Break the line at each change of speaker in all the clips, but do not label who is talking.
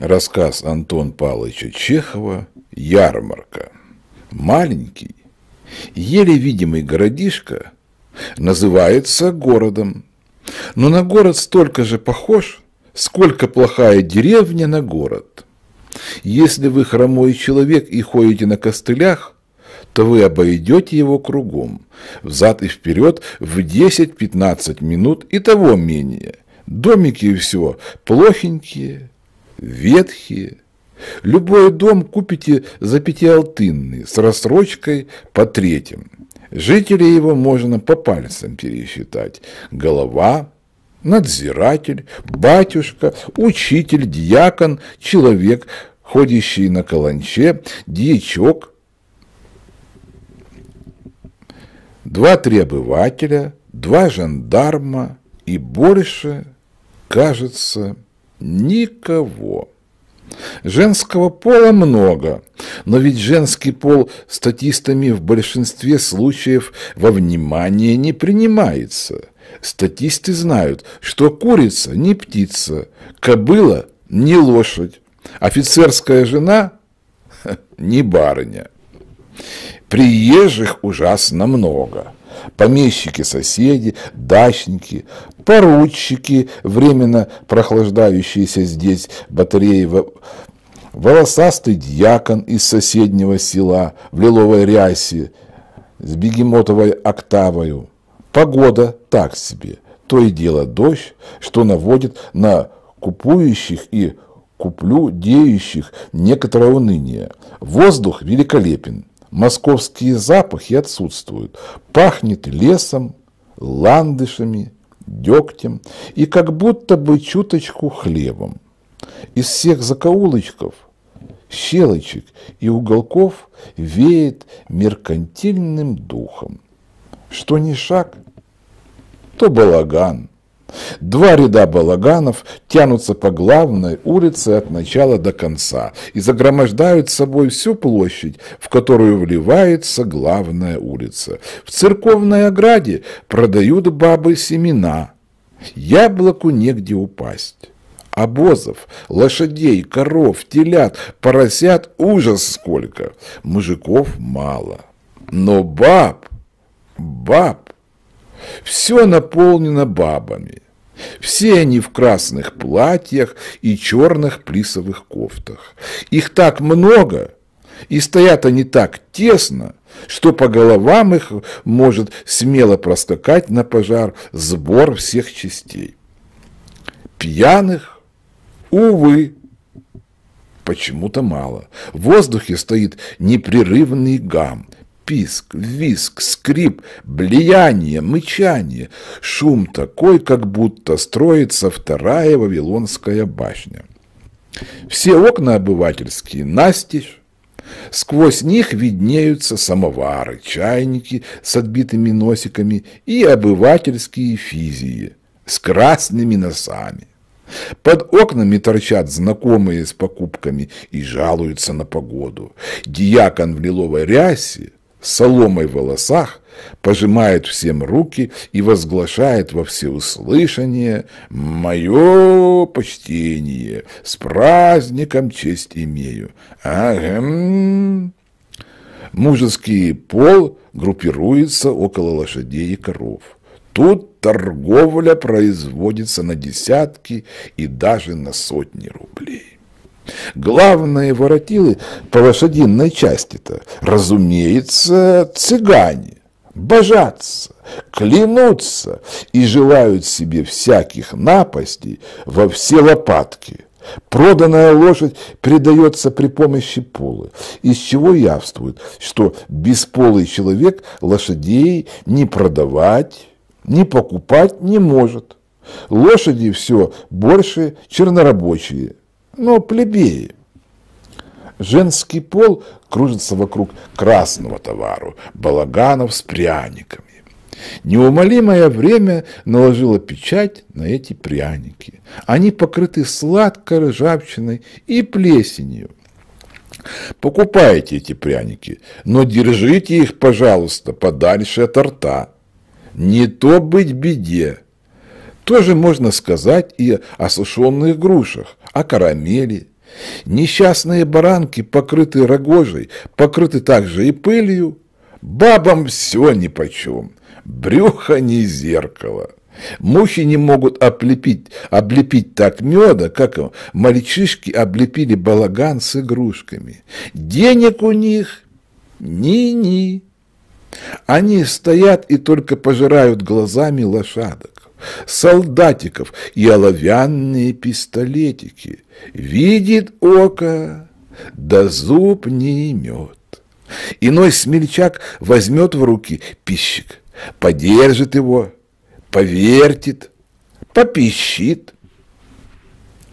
Рассказ Антон Павловича Чехова «Ярмарка». Маленький, еле видимый городишко называется городом, но на город столько же похож, сколько плохая деревня на город. Если вы хромой человек и ходите на костылях, то вы обойдете его кругом, взад и вперед в 10-15 минут и того менее. Домики и все плохенькие, ветхие. Любой дом купите за пятиалтынный с рассрочкой по третьим. Жителей его можно по пальцам пересчитать. Голова, надзиратель, батюшка, учитель, дьякон, человек, ходящий на каланче, дьячок, два-три обывателя, два жандарма и больше, кажется, Никого. Женского пола много, но ведь женский пол статистами в большинстве случаев во внимание не принимается. Статисты знают, что курица не птица, кобыла не лошадь, офицерская жена не барыня. Приезжих ужасно много помещики-соседи, дачники, поручики, временно прохлаждающиеся здесь батареи волосастый дьякон из соседнего села в лиловой рясе с бегемотовой октавою. Погода так себе, то и дело дождь, что наводит на купующих и куплю деющих некоторое уныние. Воздух великолепен, Московские запахи отсутствуют. Пахнет лесом, ландышами, дегтем и как будто бы чуточку хлебом. Из всех закоулочков, щелочек и уголков веет меркантильным духом. Что ни шаг, то балаган, Два ряда балаганов тянутся по главной улице от начала до конца и загромождают собой всю площадь, в которую вливается главная улица. В церковной ограде продают бабы семена. Яблоку негде упасть обозов, лошадей, коров, телят, поросят ужас сколько, мужиков мало. Но баб, баб, все наполнено бабами. Все они в красных платьях и черных плисовых кофтах. Их так много, и стоят они так тесно, что по головам их может смело проскакать на пожар сбор всех частей. Пьяных, увы, почему-то мало. В воздухе стоит непрерывный гам писк, виск, скрип, блияние, мычание. Шум такой, как будто строится вторая Вавилонская башня. Все окна обывательские настежь, Сквозь них виднеются самовары, чайники с отбитыми носиками и обывательские физии с красными носами. Под окнами торчат знакомые с покупками и жалуются на погоду. Диакон в лиловой рясе соломой в волосах, пожимает всем руки и возглашает во всеуслышание «Мое почтение! С праздником честь имею!» Агам. Мужеский пол группируется около лошадей и коров. Тут торговля производится на десятки и даже на сотни рублей. Главные воротилы по лошадиной части-то, разумеется, цыгане, божатся, клянутся и желают себе всяких напастей во все лопатки. Проданная лошадь предается при помощи полы, из чего явствует, что бесполый человек лошадей не продавать, не покупать не может. Лошади все больше чернорабочие – но ну, плебеи. Женский пол кружится вокруг красного товару, балаганов с пряниками. Неумолимое время наложило печать на эти пряники. Они покрыты сладкой ржавчиной и плесенью. Покупайте эти пряники, но держите их, пожалуйста, подальше от рта. Не то быть беде. Тоже можно сказать и о сушеных грушах о карамели. Несчастные баранки, покрытые рогожей, покрыты также и пылью. Бабам все нипочем, брюхо не зеркало. Мухи не могут облепить, облепить так меда, как мальчишки облепили балаган с игрушками. Денег у них ни-ни. Они стоят и только пожирают глазами лошадок солдатиков и оловянные пистолетики. Видит око, да зуб не имет. Иной смельчак возьмет в руки пищик, подержит его, повертит, попищит,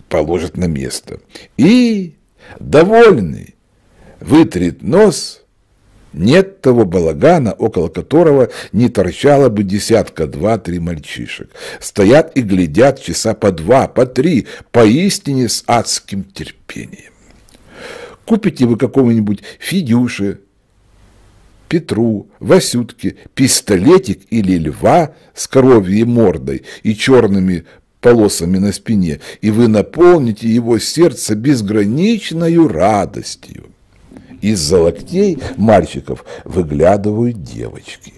положит на место. И, довольный, вытрет нос – нет того балагана, около которого не торчало бы десятка два-три мальчишек. Стоят и глядят часа по два, по три, поистине с адским терпением. Купите вы какого-нибудь Федюши, Петру, Васютке пистолетик или льва с коровьей мордой и черными полосами на спине, и вы наполните его сердце безграничной радостью. Из-за локтей мальчиков выглядывают девочки.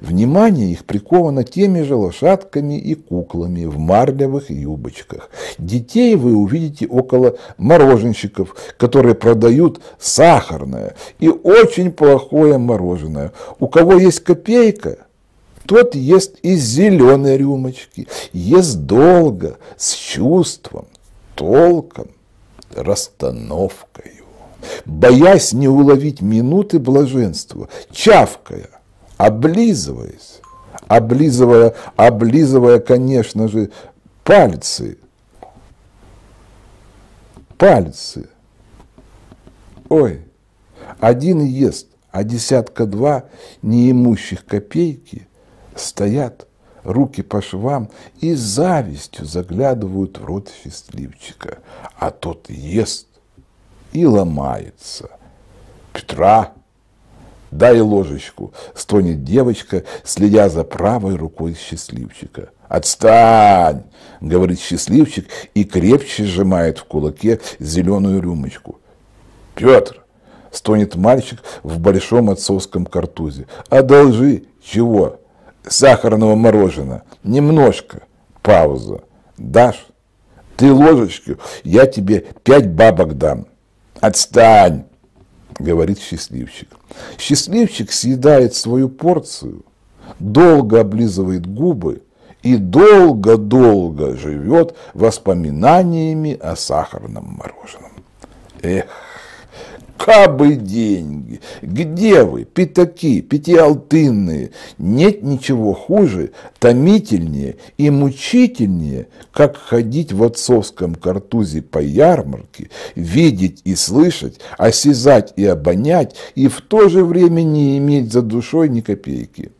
Внимание их приковано теми же лошадками и куклами в марлевых юбочках. Детей вы увидите около мороженщиков, которые продают сахарное и очень плохое мороженое. У кого есть копейка, тот ест из зеленой рюмочки, ест долго, с чувством, толком, расстановкой боясь не уловить минуты блаженства, чавкая, облизываясь, облизывая, облизывая, конечно же, пальцы, пальцы. Ой, один ест, а десятка два неимущих копейки стоят, руки по швам и завистью заглядывают в рот счастливчика, а тот ест и ломается. Петра, дай ложечку, стонет девочка, следя за правой рукой счастливчика. Отстань, говорит счастливчик и крепче сжимает в кулаке зеленую рюмочку. Петр, стонет мальчик в большом отцовском картузе. Одолжи, чего? Сахарного мороженого. Немножко. Пауза. Дашь? Ты ложечку, я тебе пять бабок дам. Отстань, говорит счастливчик. Счастливчик съедает свою порцию, долго облизывает губы и долго-долго живет воспоминаниями о сахарном мороженом. Эх, кабы деньги. Где вы, пятаки, пятиалтынные? Нет ничего хуже, томительнее и мучительнее, как ходить в отцовском картузе по ярмарке, видеть и слышать, осязать и обонять, и в то же время не иметь за душой ни копейки.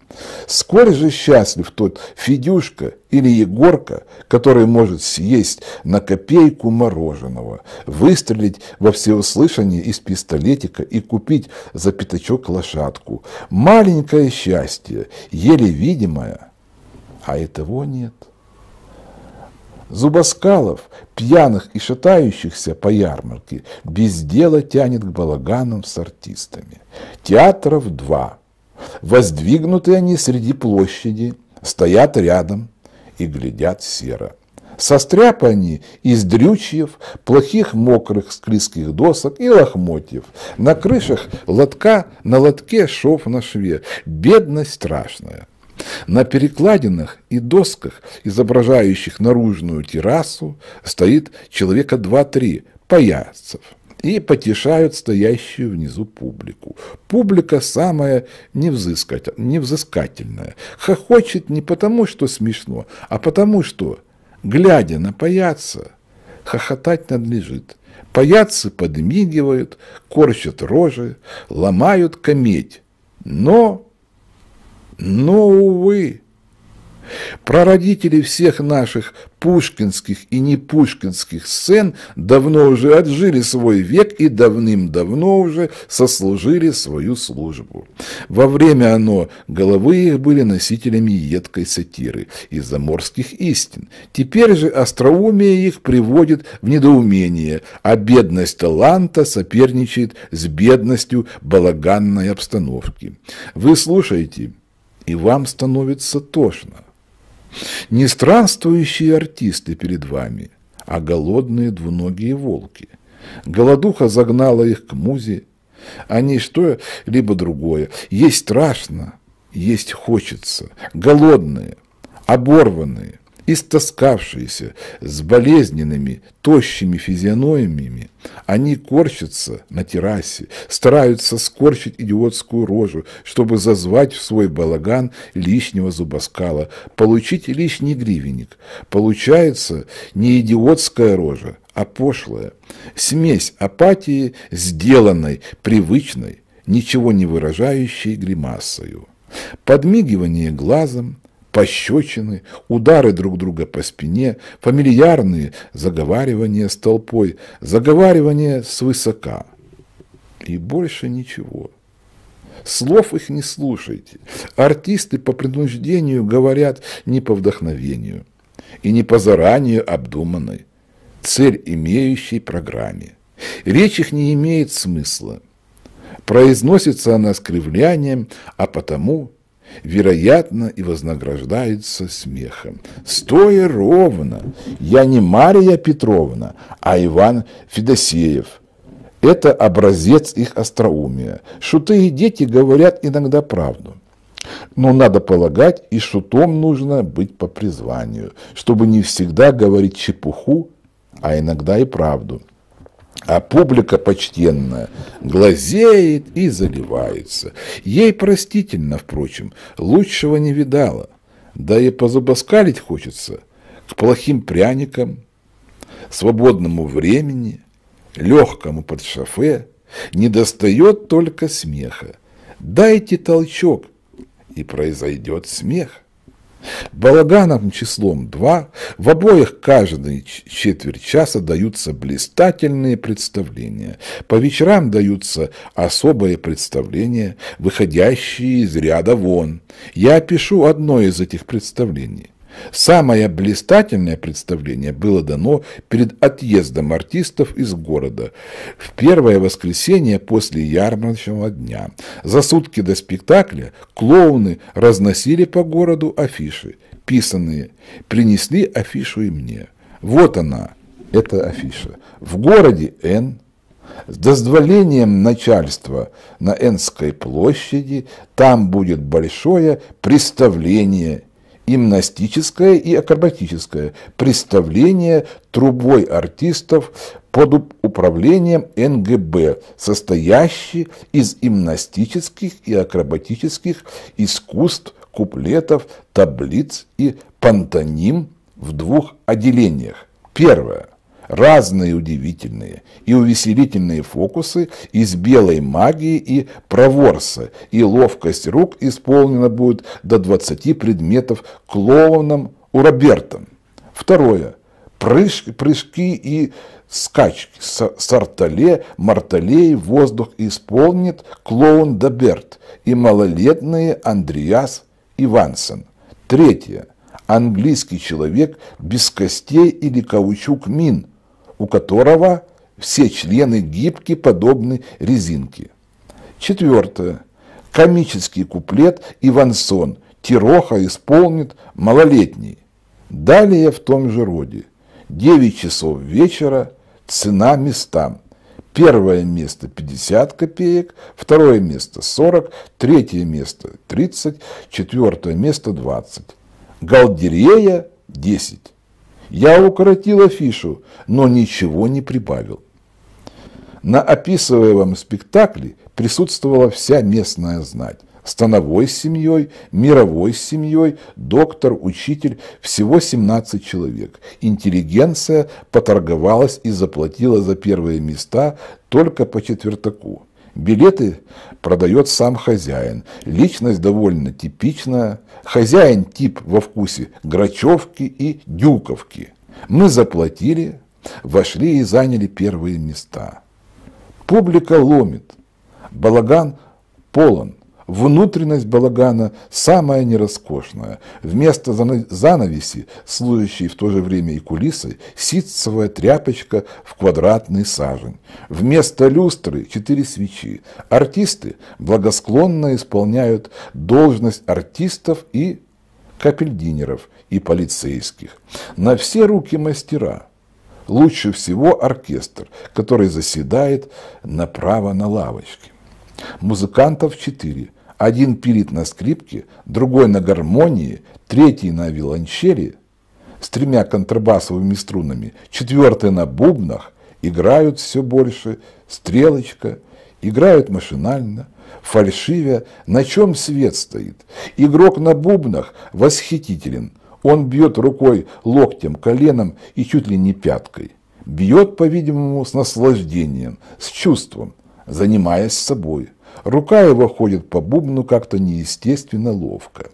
Сколь же счастлив тот Федюшка или Егорка, который может съесть на копейку мороженого, выстрелить во всеуслышание из пистолетика и купить за пятачок лошадку. Маленькое счастье, еле видимое, а этого нет. Зубоскалов, пьяных и шатающихся по ярмарке, без дела тянет к балаганам с артистами. Театров два – Воздвигнуты они среди площади, стоят рядом и глядят серо. Состряпы они из дрючьев, плохих мокрых склизких досок и лохмотьев. На крышах лотка, на лотке шов на шве. Бедность страшная. На перекладинах и досках, изображающих наружную террасу, стоит человека два-три, паяцев и потешают стоящую внизу публику. Публика самая невзыскательная. Хохочет не потому, что смешно, а потому, что, глядя на паяца, хохотать надлежит. Паяцы подмигивают, корчат рожи, ломают кометь. Но, но, увы, Прародители всех наших пушкинских и непушкинских сцен давно уже отжили свой век и давным-давно уже сослужили свою службу. Во время оно головы их были носителями едкой сатиры и заморских истин. Теперь же остроумие их приводит в недоумение, а бедность таланта соперничает с бедностью балаганной обстановки. Вы слушаете, и вам становится тошно. Не странствующие артисты перед вами, а голодные двуногие волки. Голодуха загнала их к музе. Они что-либо другое. Есть страшно, есть хочется. Голодные, оборванные, Истоскавшиеся, с болезненными, тощими физиономиями, они корчатся на террасе, стараются скорчить идиотскую рожу, чтобы зазвать в свой балаган лишнего зубоскала, получить лишний гривенник. Получается не идиотская рожа, а пошлая. Смесь апатии, сделанной, привычной, ничего не выражающей гримасою. Подмигивание глазом, пощечины, удары друг друга по спине, фамильярные заговаривания с толпой, заговаривания свысока. И больше ничего. Слов их не слушайте. Артисты по принуждению говорят не по вдохновению и не по заранее обдуманной, цель имеющей программе. Речь их не имеет смысла. Произносится она скривлянием, а потому вероятно, и вознаграждается смехом. Стоя ровно, я не Мария Петровна, а Иван Федосеев. Это образец их остроумия. Шуты и дети говорят иногда правду. Но надо полагать, и шутом нужно быть по призванию, чтобы не всегда говорить чепуху, а иногда и правду а публика почтенная глазеет и заливается. Ей простительно, впрочем, лучшего не видала. Да и позабаскалить хочется к плохим пряникам, свободному времени, легкому под шофе. Не достает только смеха. Дайте толчок, и произойдет смех. Балаганом числом два в обоих каждый четверть часа даются блистательные представления. По вечерам даются особые представления, выходящие из ряда вон. Я опишу одно из этих представлений. Самое блистательное представление было дано перед отъездом артистов из города в первое воскресенье после ярмарочного дня. За сутки до спектакля клоуны разносили по городу афиши, писанные, принесли афишу и мне. Вот она, эта афиша. В городе Н с дозволением начальства на Энской площади там будет большое представление гимнастическое и акробатическое, представление трубой артистов под управлением НГБ, состоящий из гимнастических и акробатических искусств, куплетов, таблиц и пантоним в двух отделениях. Первое разные удивительные и увеселительные фокусы из белой магии и проворса, и ловкость рук исполнена будет до 20 предметов клоуном у Роберта. Второе. Прыж, прыжки и скачки. Сартале, марталей, воздух исполнит клоун Даберт и малолетные Андреас Ивансен. Третье английский человек без костей или каучук мин у которого все члены гибкие подобны резинке. Четвертое. Комический куплет «Ивансон» Тироха исполнит малолетний. Далее в том же роде. 9 часов вечера, цена местам. Первое место 50 копеек, второе место 40, третье место 30, четвертое место 20. Галдерея 10. Я укоротил афишу, но ничего не прибавил. На описываемом спектакле присутствовала вся местная знать. Становой семьей, мировой семьей, доктор, учитель, всего 17 человек. Интеллигенция поторговалась и заплатила за первые места только по четвертаку. Билеты продает сам хозяин. Личность довольно типичная. Хозяин тип во вкусе Грачевки и Дюковки. Мы заплатили, вошли и заняли первые места. Публика ломит. Балаган полон. Внутренность балагана самая нероскошная. Вместо занавеси, служащей в то же время и кулисой, ситцевая тряпочка в квадратный сажень. Вместо люстры четыре свечи. Артисты благосклонно исполняют должность артистов и капельдинеров и полицейских. На все руки мастера. Лучше всего оркестр, который заседает направо на лавочке. Музыкантов четыре один пилит на скрипке, другой на гармонии, третий на виолончели с тремя контрабасовыми струнами, четвертый на бубнах, играют все больше, стрелочка, играют машинально, фальшивя, на чем свет стоит. Игрок на бубнах восхитителен, он бьет рукой, локтем, коленом и чуть ли не пяткой. Бьет, по-видимому, с наслаждением, с чувством, занимаясь собой – Рука его ходит по бубну как-то неестественно ловко,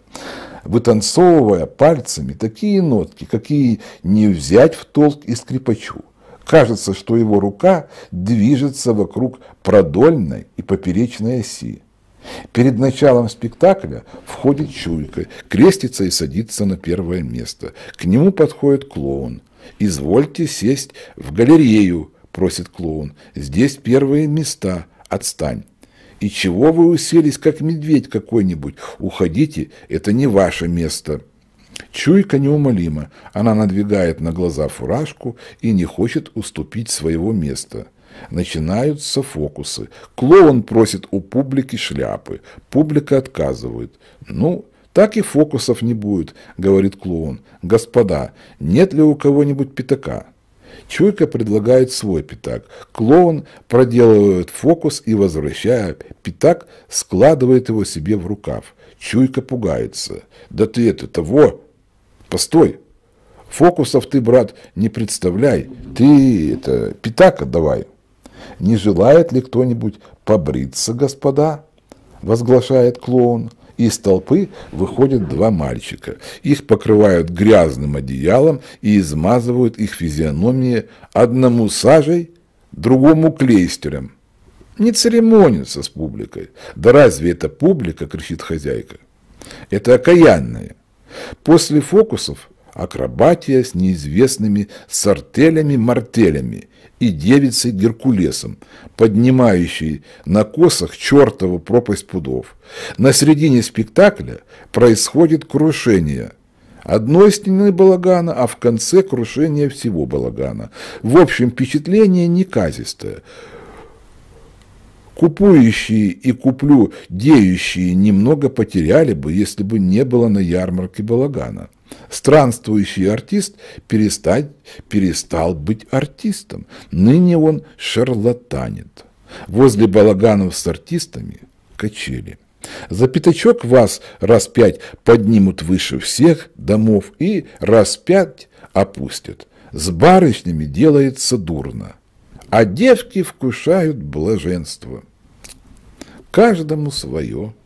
вытанцовывая пальцами такие нотки, какие не взять в толк и скрипачу. Кажется, что его рука движется вокруг продольной и поперечной оси. Перед началом спектакля входит чуйка, крестится и садится на первое место. К нему подходит клоун. «Извольте сесть в галерею», – просит клоун. «Здесь первые места. Отстань». И чего вы уселись, как медведь какой-нибудь? Уходите, это не ваше место». Чуйка неумолима. Она надвигает на глаза фуражку и не хочет уступить своего места. Начинаются фокусы. Клоун просит у публики шляпы. Публика отказывает. «Ну, так и фокусов не будет», — говорит клоун. «Господа, нет ли у кого-нибудь пятака?» Чуйка предлагает свой пятак. Клоун проделывает фокус и, возвращая пятак, складывает его себе в рукав. Чуйка пугается. Да ты это того! Постой! Фокусов ты, брат, не представляй. Ты это пятак отдавай. Не желает ли кто-нибудь побриться, господа? Возглашает клоун. Из толпы выходят два мальчика. Их покрывают грязным одеялом и измазывают их физиономии одному сажей, другому клейстером. Не церемонятся с публикой. Да разве это публика, кричит хозяйка. Это окаянные. После фокусов акробатия с неизвестными сортелями мартелями и девицей Геркулесом, поднимающей на косах чертову пропасть пудов. На середине спектакля происходит крушение одной стены балагана, а в конце крушение всего балагана. В общем, впечатление неказистое. Купующие и куплю деющие немного потеряли бы, если бы не было на ярмарке балагана. Странствующий артист перестать, перестал быть артистом. Ныне он шарлатанит. Возле балаганов с артистами качели. За пятачок вас раз пять поднимут выше всех домов и раз пять опустят. С барышнями делается дурно а девки вкушают блаженство. Каждому свое –